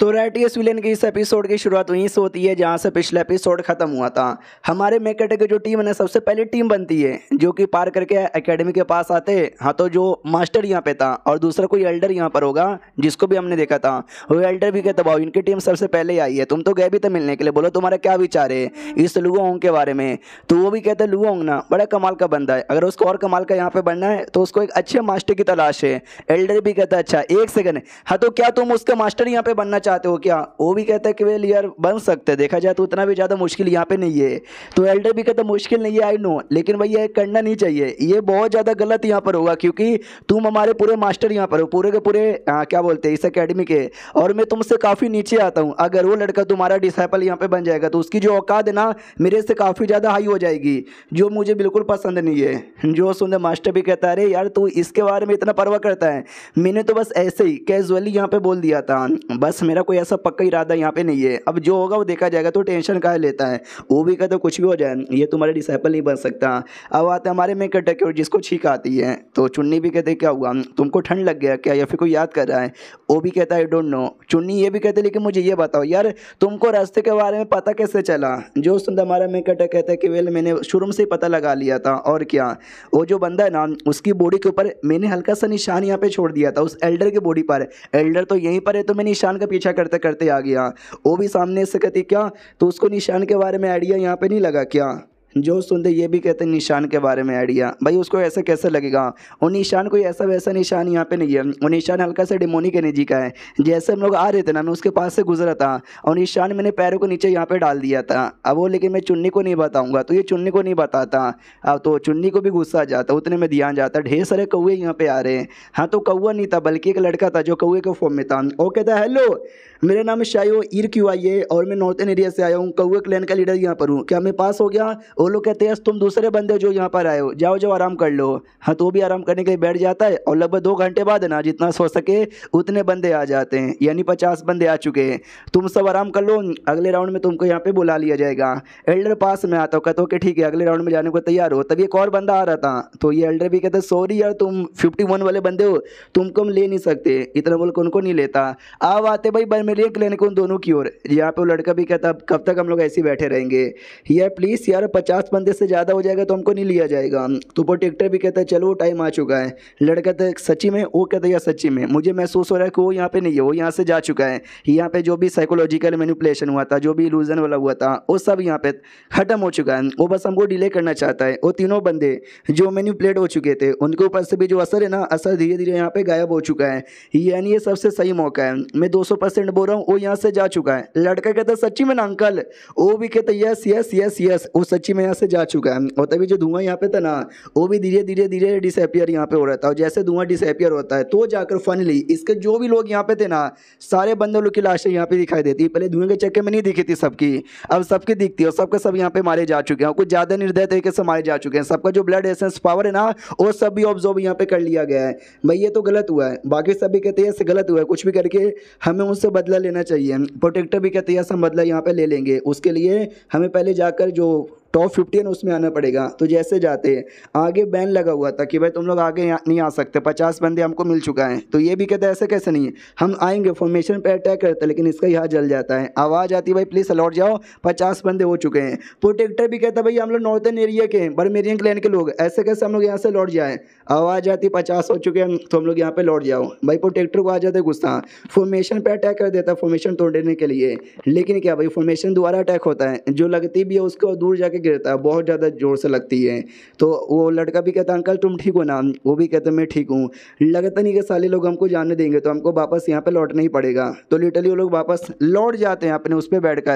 तो रेटियस विलेन की इस एपिसोड की शुरुआत वहीं से होती है जहाँ से पिछला एपिसोड खत्म हुआ था हमारे मेकेट की जो टीम है ना सबसे पहले टीम बनती है जो कि पार करके एकेडमी के पास आते हाँ तो जो मास्टर यहाँ पे था और दूसरा कोई एल्डर यहाँ पर होगा जिसको भी हमने देखा था वो एल्डर भी कहता भाव इनकी टीम सबसे पहले आई है तुम तो गए भी थे मिलने के लिए बोलो तुम्हारा क्या विचार है इस लुओंग के बारे में तो वो भी कहते लुओंग ना बड़ा कमाल का बंदा है अगर उसको और कमाल का यहाँ पर बनना है तो उसको एक अच्छे मास्टर की तलाश है एल्डर भी कहता अच्छा एक सेकेंड हाँ तो क्या तुम उसका मास्टर यहाँ पर बनना चाहते हो क्या वो भी कहता है कि वेल यार बन सकते हैं देखा जाए तो उतना भी ज़्यादा मुश्किल यहाँ पे नहीं है तो एल्डर भी कहता मुश्किल नहीं है आई नो लेकिन भैया ये करना नहीं चाहिए ये बहुत ज़्यादा गलत यहाँ पर होगा क्योंकि तुम हमारे पूरे मास्टर यहाँ पर हो पूरे के पूरे आ, क्या बोलते हैं इस अकेडमी के और मैं तुमसे काफ़ी नीचे आता हूँ अगर वो लड़का तुम्हारा डिसाइपल यहाँ पर बन जाएगा तो उसकी जो औकात है ना मेरे से काफ़ी ज़्यादा हाई हो जाएगी जो मुझे बिल्कुल पसंद नहीं है जो सुंदर मास्टर भी कहता है यार तू इसके बारे में इतना परवा करता है मैंने तो बस ऐसे ही कैजुअली यहाँ पर बोल दिया था बस मेरा मेरा कोई ऐसा पक्का इरादा यहाँ पे नहीं है अब जो होगा वो देखा जाएगा तो टेंशन कहाँ लेता है वो भी तो कुछ भी हो जाए ये तुम्हारे डिसाइपल नहीं बन सकता अब आते हमारे में कटक और जिसको छीक आती है तो चुन्नी भी कहते क्या हुआ तुमको ठंड लग गया क्या या फिर कोई याद कर रहा है वो भी कहता है आई डोंट नो चुन्नी ये भी कहते लेकिन मुझे ये बताओ यार तुमको रास्ते के बारे में पता कैसे चला जो सुंदर हमारा में कटक कहता है कि वेल मैंने शुरू से ही पता लगा लिया था और क्या वो जो बंदा है ना उसकी बॉडी के ऊपर मैंने हल्का सा निशान यहाँ पे छोड़ दिया था उस एल्डर की बॉडी पर एल्डर तो यहीं पर है तो मैंने निशान का पीछा पीछा करते करते आ गया वो भी सामने से कहती क्या तो उसको निशान के बारे में आइडिया यहाँ पर नहीं लगा क्या जो सुनते ये भी कहते हैं निशान के बारे में आइडिया भाई उसको ऐसा कैसे लगेगा और निशान कोई ऐसा वैसा निशान यहाँ पे नहीं है और निशान हल्का सा डिमोनिक एनर्जी का है जैसे हम लोग आ रहे थे ना मैं उसके पास से गुजरा था और निशान मैंने पैरों को नीचे यहाँ पर डाल दिया था अब वो लेकिन मैं चुन्नी को नहीं बताऊँगा तो ये चुन्नी को नहीं बताता अब तो चुन्नी को भी गुस्सा आ जाता उतने में ध्यान जाता ढेर सारे कौए यहाँ पर आ रहे हैं हाँ तो कौआ नहीं था बल्कि एक लड़का था जो कौए के फॉर्म में था वो कहता हेलो मेरा नाम शायो ईर क्यू आई है और मैं नॉर्थन एरिया से आया हूँ कौए क्लैन का लीडर यहाँ पर हूँ क्या मैं पास हो गया लोग कहते हैं तुम दूसरे बंदे जो यहाँ पर आए हो जाओ जाओ आराम कर लो हाँ तो भी आराम करने के लिए बैठ जाता है और लगभग दो घंटे बाद ना जितना सो सके उतने बंदे आ जाते हैं यानी पचास बंदे आ चुके हैं तुम सब आराम कर लो अगले राउंड में तुमको यहाँ पर बुला लिया जाएगा एल्डर पास में आता हूँ कहते हो कि ठीक है अगले राउंड में जाने को तैयार हो तभी एक और बंदा आ रहा था तो ये एल्डर भी कहते सॉरी यार तुम फिफ्टी वाले बंदे हो तुमको हम ले नहीं सकते इतना बोल उनको नहीं लेता अब आते भाई बर्मेलियक लेने को उन दोनों की ओर यहाँ पर लड़का भी कहता कब तक हम लोग ऐसे बैठे रहेंगे यार प्लीज़ यार पचास पचास बंदे से ज़्यादा हो जाएगा तो हमको नहीं लिया जाएगा तो प्रोटेक्टर भी कहता है चलो टाइम आ चुका है लड़का तो सची में वो कहता है या सची में मुझे महसूस हो रहा है कि वो यहाँ पे नहीं है वो यहाँ से जा चुका है यहाँ पे जो भी साइकोलॉजिकल मैनिपुलेशन हुआ था जो भी इलूजन वाला हुआ था वो सब यहाँ पे ख़त्म हो चुका है वो बस हमको डिले करना चाहता है वो तीनों बंदे जो मैन्यूपलेट हो चुके थे उनके ऊपर से भी जो असर है ना असर धीरे धीरे यहाँ पे गायब हो चुका है यानी ये सबसे सही मौका है मैं दो परसेंट बोल रहा हूँ वो यहाँ से जा चुका है लड़का कहता है सच्ची में ना अंकल वो भी कहते यस यस यस यस वो सच्ची में यहाँ से जा चुका है और तभी जो धुआं यहाँ पे था ना वो भी धीरे धीरे धीरे डिसअपियर यहाँ पे हो रहा था और जैसे धुआं डिसअपियर होता है तो जाकर फाइनली इसके जो भी लोग यहाँ पे थे ना सारे बंदे लोग की लाशें यहाँ पे दिखाई देती पहले धुएं के चक्के में नहीं दिखी थी सबकी अब सबकी दिखती है और सबके सब यहाँ पे मारे जा चुके हैं कुछ ज़्यादा निर्दय तरीके से मारे जा चुके हैं सबका जो ब्लड एसेंस पावर है ना वो सब भी ऑब्जॉर्व यहाँ पे कर लिया गया है भाई ये तो गलत हुआ है बाकी सब भी कहते हैं इससे गलत हुआ है कुछ भी करके हमें उससे बदला लेना चाहिए प्रोटेक्टर भी कहते हैं ऐसा बदला यहाँ पे ले लेंगे उसके लिए हमें पहले जाकर जो टॉप फिफ्टी है उसमें आना पड़ेगा तो जैसे जाते हैं आगे बैन लगा हुआ था कि भाई तुम लोग आगे नहीं आ सकते पचास बंदे हमको मिल चुका है तो ये भी कहता है ऐसे कैसे नहीं है हम आएंगे फॉर्मेशन पर अटैक करते लेकिन इसका यहाँ जल जाता है आवाज़ आती भाई प्लीज़ लौट जाओ पचास बंदे हो चुके हैं प्रोटेक्टर भी कहता भाई हम लोग नॉर्थन एरिया के हैं बर्मेरियन क्लैन के लोग ऐसे कैसे हम लोग यहाँ से लौट जाएँ आवाज़ आती पचास हो चुके हैं तो हम लोग यहाँ पर लौट जाओ भाई प्रोटेक्टर को आ जाते गुस्सा फॉर्मेशन पर अटैक कर देता फॉर्मेशन तोड़ने के लिए लेकिन क्या भाई फॉर्मेशन दोबारा अटैक होता है जो लगती भी है उसको दूर जाके गिरता है बहुत ज़्यादा ज़ोर से लगती है तो वो लड़का भी कहता है अंकल तुम ठीक हो ना वो भी कहते मैं ठीक हूँ लगता नहीं कि साले लोग हमको जाने देंगे तो हमको वापस यहाँ पर लौटना ही पड़ेगा तो लिटरली वो लोग वापस लौट जाते हैं अपने उस पर बैठ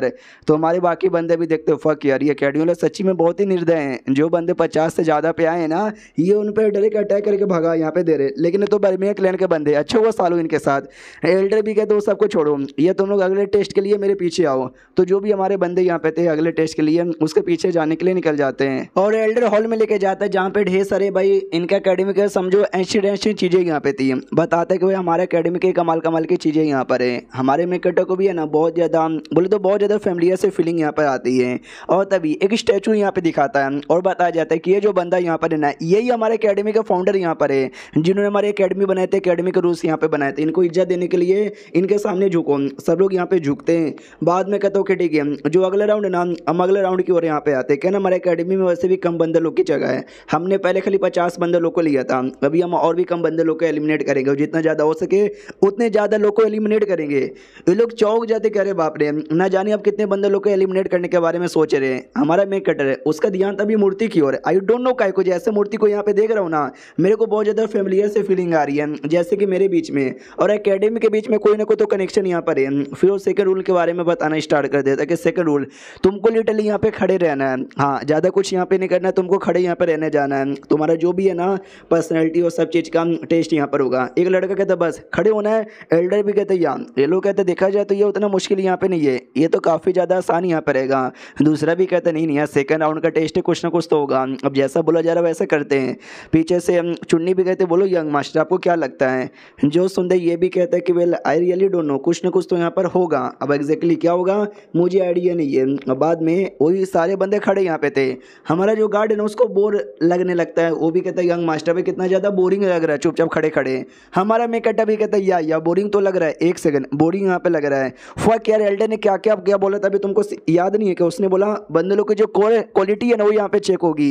तो हमारे बाकी बंदे भी देखते हो फक यार ये कैडियो लोग सच्ची में बहुत ही निर्दय हैं जो बंदे पचास से ज़्यादा पे आए हैं ना ये उन पर डायरेक्ट अटैक करके भगा यहाँ पर दे रहे लेकिन तो बर्मिया क्लैन के बंदे अच्छे हुआ सालों इनके साथ एल्डर भी कहते वो सबको छोड़ो ये तुम लोग अगले टेस्ट के लिए मेरे पीछे आओ तो जो भी हमारे बंदे यहाँ पे थे अगले टेस्ट के लिए उसके पीछे जाने के लिए निकल जाते हैं और एल्डर हॉल में लेके जाता है जहाँ पे ढेर सारे भाई इनके अकेडमी के समझो ऐसी ऐसी चीज़ें यहाँ पे थी बताते कि भाई हमारे अकेडमी के कमाल कमाल की चीज़ें यहाँ पर है हमारे मेकेटो को भी है ना बहुत ज़्यादा बोले तो बहुत ज़्यादा फैमिली से फीलिंग यहाँ पर आती है और तभी एक स्टेचू यहाँ पे दिखाता है और बताया जाता है कि ये जो बंदा यहाँ पर है ना यही हमारे अकेडमी का फाउंडर यहाँ पर है जिन्होंने हमारे अकेडमी बनाए थे अकेडमी के रूल्स यहाँ पे बनाए थे इनको इज्जत देने के लिए इनके सामने झुको सब लोग यहाँ पे झुकते हैं बाद में कहते हो कि ठीक है जो अगले राउंड है ना हम अगले राउंड की ओर यहाँ पे आते हैं ना हमारे अकेडमी में वैसे भी कम बंदे लोग की जगह है हमने पहले खाली पचास बंदे लोग को लिया था अभी हम और भी कम बंदे लोग को एलिमिनेट करेंगे जितना ज़्यादा हो सके उतने ज़्यादा लोग को एलिमिनेट करेंगे ये लोग चौक जाते कह रहे बाप रे ना जाने आप कितने बंदे लोग को एलिमिनेट करने के बारे में सोच रहे हैं हमारा मेन कटर है उसका ध्यान तभी मूर्ति की ओर है आई डोंट नो काय को जैसे मूर्ति को यहाँ पे देख रहा हूँ ना मेरे को बहुत ज़्यादा फेमिलियर से फीलिंग आ रही है जैसे कि मेरे बीच में और अकेडमी के बीच में कोई ना कोई तो कनेक्शन यहाँ पर है फिर वो सेकंड रूल के बारे में बताना स्टार्ट कर देता कि सेकंड रूल तुमको लिटरली यहाँ पे खड़े रहना है है हाँ ज़्यादा कुछ यहाँ पे नहीं करना है तुमको खड़े यहाँ पे रहने जाना है तुम्हारा जो भी है ना पर्सनैलिटी और सब चीज़ का टेस्ट यहाँ पर होगा एक लड़का कहता बस खड़े होना है एल्डर भी कहते यहाँ ये लोग कहते देखा जाए तो ये उतना मुश्किल यहाँ पर नहीं है ये तो काफ़ी ज़्यादा आसान यहाँ पर रहेगा दूसरा भी कहता नहीं यहाँ सेकेंड राउंड का टेस्ट कुछ ना कुछ तो होगा अब जैसा बोला जा रहा है वैसा करते हैं पीछे से चुन्नी भी कहते बोलो यंग मास्टर आपको क्या लगता है जो सुनते ये भी कहता है कि well I really don't know कुछ ना कुछ तो यहाँ पर होगा अब एग्जैक्टली क्या होगा मुझे आइडिया नहीं है बाद में वही सारे बंदे खड़े यहाँ पे थे हमारा जो गार्ड है उसको बोर लगने लगता है वो भी कहता है यंग मास्टर भाई कितना ज़्यादा बोरिंग लग रहा है चुपचाप खड़े खड़े हमारा मेकअटा भी कहता है या या बोरिंग तो लग रहा है एक सेकंड बोरिंग यहाँ पे लग रहा है फक यार एल्डर ने क्या क्या क्या बोला था अभी तुमको याद नहीं है कि उसने बोला बंदे लोग की जो क्वालिटी है ना वो यहाँ पे चेक होगी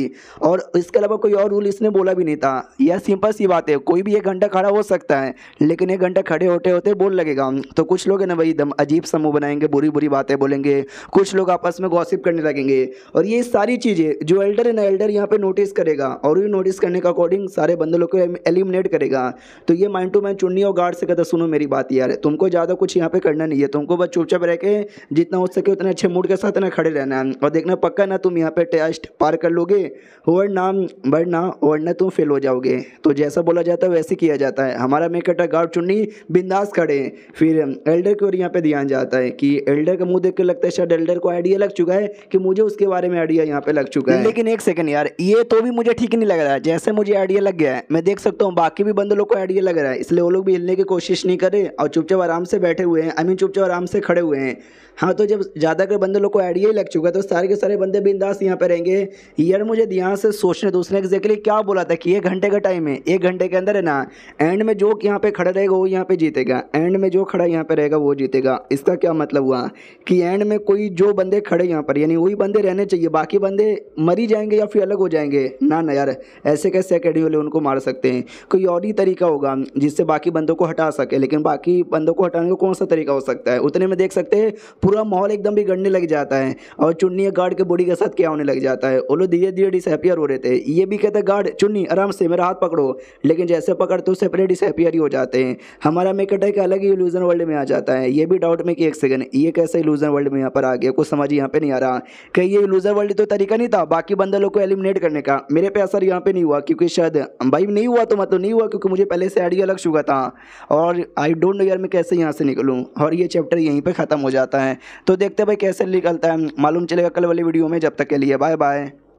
और इसके अलावा कोई और रूल इसने बोला भी नहीं था यह सिंपल सी बात है कोई भी एक घंटा खड़ा हो सकता है लेकिन एक घंटा खड़े होते होते बोर लगेगा तो कुछ लोग है ना वही एकदम अजीब समूह बनाएंगे बुरी बुरी बातें बोलेंगे कुछ लोग आपस में गॉसिप करने लगेंगे और ये सारी चीज़ें जो एल्डर है ना एल्डर यहाँ पे नोटिस करेगा और ये नोटिस करने के अकॉर्डिंग सारे बंदे लोग को एलिमिनेट करेगा तो ये माइंड टू माइंड चुन्नी और गार्ड से कहता सुनो मेरी बात यार तुमको ज़्यादा कुछ यहाँ पे करना नहीं है तुमको बस चुपचाप रह के जितना हो सके उतने अच्छे मूड के साथ ना खड़े रहना है और देखना पक्का ना तुम यहाँ पर टेस्ट पार कर लोगे वरना वरना वरना तुम फेल हो जाओगे तो जैसा बोला जाता है वैसे किया जाता है हमारा मेकटा गार्ड चुन्नी बिंदास खड़े फिर एल्डर की ओर यहाँ पर ध्यान जाता है कि एल्डर का मुँह देख के लगता है शायद एल्डर को आइडिया लग चुका है कि मुझे उसके बारे टाइम आइडिया यहाँ पे लग चुका है लेकिन एक सेकंड यार ये तो भी मुझे ठीक नहीं लग रहा है जैसे मुझे आइडिया लग गया है मैं देख सकता हूँ बाकी भी बंदे लोग को आइडिया लग रहा है इसलिए वो लोग भी हिलने की कोशिश नहीं करे और चुपचाप आराम से बैठे हुए हैं आई मीन चुपचाप आराम से खड़े हुए हैं हाँ तो जब ज़्यादा कर बंदे लोग को आइडिया ही लग चुका है तो सारे के सारे बंदे बिंदास यहाँ पे रहेंगे यार मुझे ध्यान से सोचने दूसरे एग्जैक्टली क्या बोला था कि एक घंटे का टाइम है एक घंटे के अंदर है ना एंड में जो यहाँ पे खड़ा रहेगा वो यहाँ पे जीतेगा एंड में जो खड़ा यहाँ पे रहेगा वो जीतेगा इसका क्या मतलब हुआ कि एंड में कोई जो बंदे खड़े यहाँ पर यानी वही बंदे रहने चाहिए चाहिए बाकी बंदे मरी जाएंगे या फिर अलग हो जाएंगे ना ना यार ऐसे कैसे अकेडमी वाले उनको मार सकते हैं कोई और ही तरीका होगा जिससे बाकी बंदों को हटा सके लेकिन बाकी बंदों को हटाने का कौन सा तरीका हो सकता है उतने में देख सकते हैं पूरा माहौल एकदम भी गढ़ने लग जाता है और चुन्नी गार्ड के बॉडी के साथ क्या होने लग जाता है वो लोग धीरे धीरे डिसहेपियर हो रहे थे ये भी कहते गार्ड चुन्नी आराम से मेरा हाथ पकड़ो लेकिन जैसे पकड़ते तो सेपरेट डिसहपियर ही हो जाते हैं हमारा मेकट एक अलग ही इल्यूजन वर्ल्ड में आ जाता है ये भी डाउट में कि एक सेकंड ये कैसे इल्यूजन वर्ल्ड में यहाँ पर आ गया कुछ समझ यहाँ पे नहीं आ रहा कहीं ये इल्यूजन दूसरा वर्ल्ड तो तरीका नहीं था बाकी बंदे लोग को एलिमिनेट करने का मेरे पे असर यहाँ पे नहीं हुआ क्योंकि शायद भाई नहीं हुआ तो मतलब नहीं हुआ क्योंकि मुझे पहले से आइडिया लग चुका था और आई डोंट नो यार मैं कैसे यहाँ से निकलूँ और ये चैप्टर यहीं पर ख़त्म हो जाता है तो देखते भाई कैसे निकलता है मालूम चलेगा कल वाली वीडियो में जब तक के लिए बाय बाय